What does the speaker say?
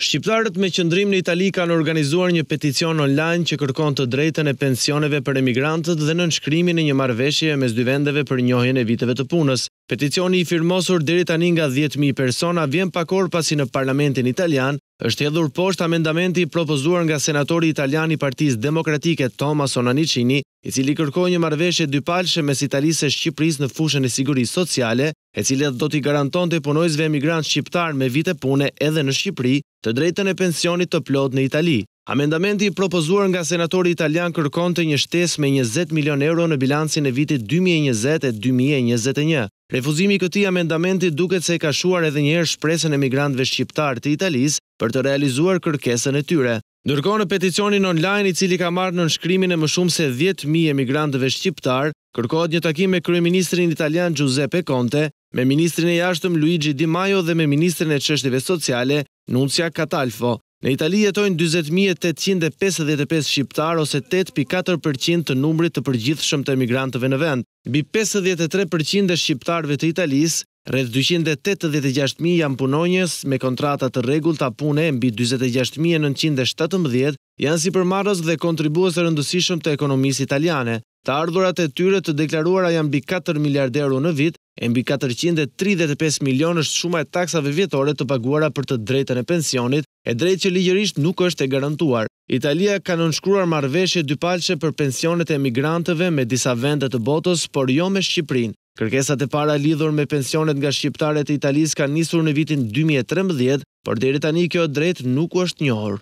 Shqiptarët me qëndrim në Itali kanë organizuar një peticion online që kërkon të drejten e pensioneve për emigrantët dhe në nënshkrimin e një marveshje me zdyvendeve vendeve për njohjen e viteve të punës. Peticioni i firmosur dheri tani nga 10.000 persona vjen pakor pasi në parlamentin italian, është edhur posht amendamenti i propozuar nga senatori italian i partiz demokratike Thomas Onanicini, i cili kërkoj një marveshe dy palshe mes italise Shqipëris në fushën e sigurisë sociale, e cili edhe do t'i garanton të punojzve emigrant shqiptar me vite pune edhe në Shqipëri të drejten e pensionit të plot në Itali. Amendamenti i propozuar nga senatori italian kërkon të një shtes me 20 milion euro në bilansin e vitit 2020 e 2021. Refuzimi këti amendamenti duket se ka shuar edhe njerë shpresën e migrantve shqiptar të Italis për të realizuar kërkesën e tyre. Nërko në peticionin online i cili ka marrë në nëshkrimin e më shumë se 10.000 emigrantëve shqiptar, kërkohet një takim me Kryeministrin Italian Giuseppe Conte, me Ministrin e Jashtëm Luigi Di Maio dhe me Ministrin e Qështive Sociale, Nuncia Katalfo. Në Itali jetojnë 20.855 shqiptar ose 8.4% të numrit të përgjithshëm të emigrantëve në vend. Bi 53% e shqiptarve të Italisë, rreth 286.000 janë punonjës me kontratat të regull të apune mbi 26.917 janë si përmarës dhe kontribuës rëndësishëm të ekonomisë italiane. Të ardhurat e tyre të deklaruara janë bi 4 miliard euro në vit, e mbi 435 milion është shumaj taksave vjetore të paguara për të drejten e pensionit, e drejt që ligjërisht nuk është e garantuar. Italia ka nënshkruar marveshje dypalqe për pensionet e emigrantëve me disa vendet të botës, por jo me Shqiprin. Kërkesat e para lidhur me pensionet nga shqiptarët e Italisë kanë nisur në vitin 2013, por deri tani kjo drejt nuk është njohur.